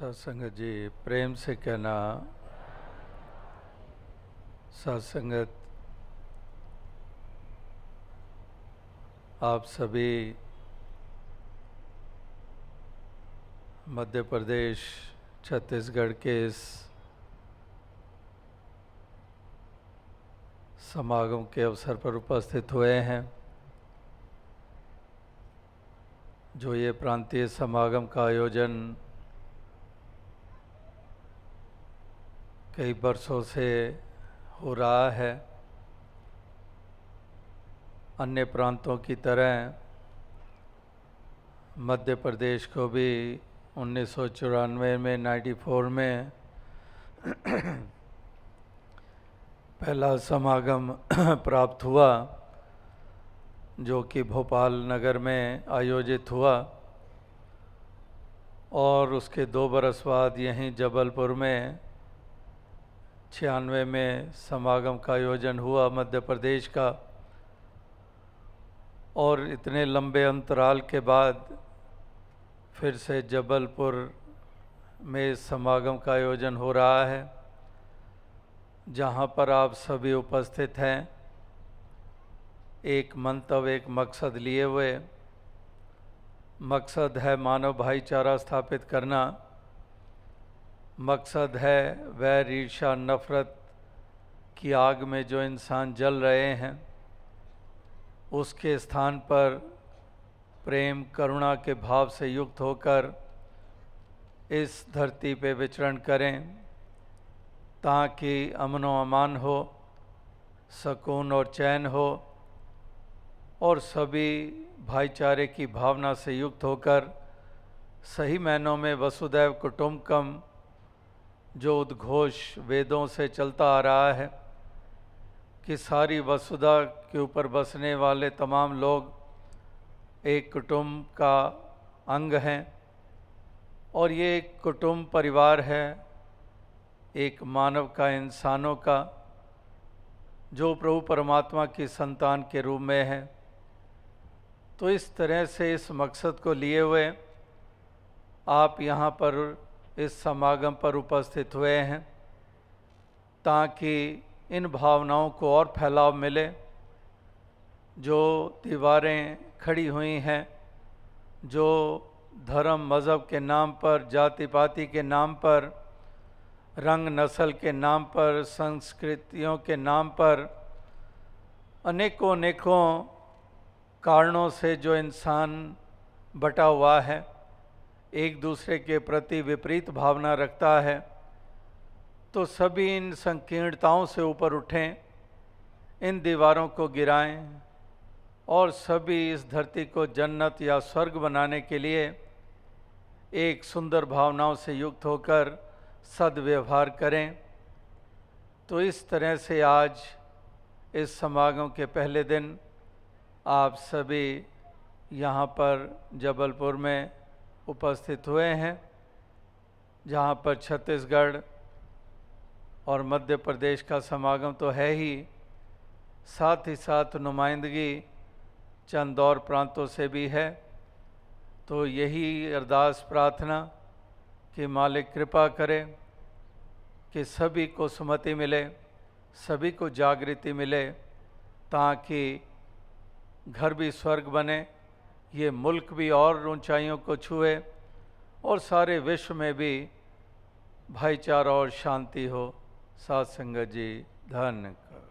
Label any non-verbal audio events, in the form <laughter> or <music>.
सत्संग जी प्रेम से कहना सत्संगत आप सभी मध्य प्रदेश छत्तीसगढ़ के इस समागम के अवसर पर उपस्थित हुए हैं जो ये प्रांतीय समागम का आयोजन कई वर्षों से हो रहा है अन्य प्रांतों की तरह मध्य प्रदेश को भी उन्नीस में 94 में पहला समागम <clears throat> प्राप्त हुआ जो कि भोपाल नगर में आयोजित हुआ और उसके दो बरस बाद यहीं जबलपुर में छियानवे में समागम का आयोजन हुआ मध्य प्रदेश का और इतने लंबे अंतराल के बाद फिर से जबलपुर में समागम का आयोजन हो रहा है जहाँ पर आप सभी उपस्थित हैं एक मंतव्य एक मकसद लिए हुए मकसद है मानव भाईचारा स्थापित करना मकसद है वह ईर्षा नफ़रत की आग में जो इंसान जल रहे हैं उसके स्थान पर प्रेम करुणा के भाव से युक्त होकर इस धरती पे विचरण करें ताकि अमन अमान हो सकून और चैन हो और सभी भाईचारे की भावना से युक्त होकर सही मैनों में वसुदैव कुटुम्बकम जो उद्घोष वेदों से चलता आ रहा है कि सारी वसुधा के ऊपर बसने वाले तमाम लोग एक कुटुंब का अंग हैं और ये एक कुटुंब परिवार है एक मानव का इंसानों का जो प्रभु परमात्मा की संतान के रूप में है तो इस तरह से इस मकसद को लिए हुए आप यहाँ पर इस समागम पर उपस्थित हुए हैं ताकि इन भावनाओं को और फैलाव मिले जो दीवारें खड़ी हुई हैं जो धर्म मज़हब के नाम पर जाति पाति के नाम पर रंग नस्ल के नाम पर संस्कृतियों के नाम पर अनेकों अनेकों कारणों से जो इंसान बटा हुआ है एक दूसरे के प्रति विपरीत भावना रखता है तो सभी इन संकीर्णताओं से ऊपर उठें इन दीवारों को गिराएं और सभी इस धरती को जन्नत या स्वर्ग बनाने के लिए एक सुंदर भावनाओं से युक्त होकर सदव्यवहार करें तो इस तरह से आज इस समागम के पहले दिन आप सभी यहाँ पर जबलपुर में उपस्थित हुए हैं जहाँ पर छत्तीसगढ़ और मध्य प्रदेश का समागम तो है ही साथ ही साथ नुमाइंदगी चंद और प्रांतों से भी है तो यही अरदास प्रार्थना कि मालिक कृपा करे कि सभी को सुमति मिले सभी को जागृति मिले ताकि घर भी स्वर्ग बने ये मुल्क भी और ऊंचाइयों को छुए और सारे विश्व में भी भाईचारा और शांति हो सात संगत जी धन कर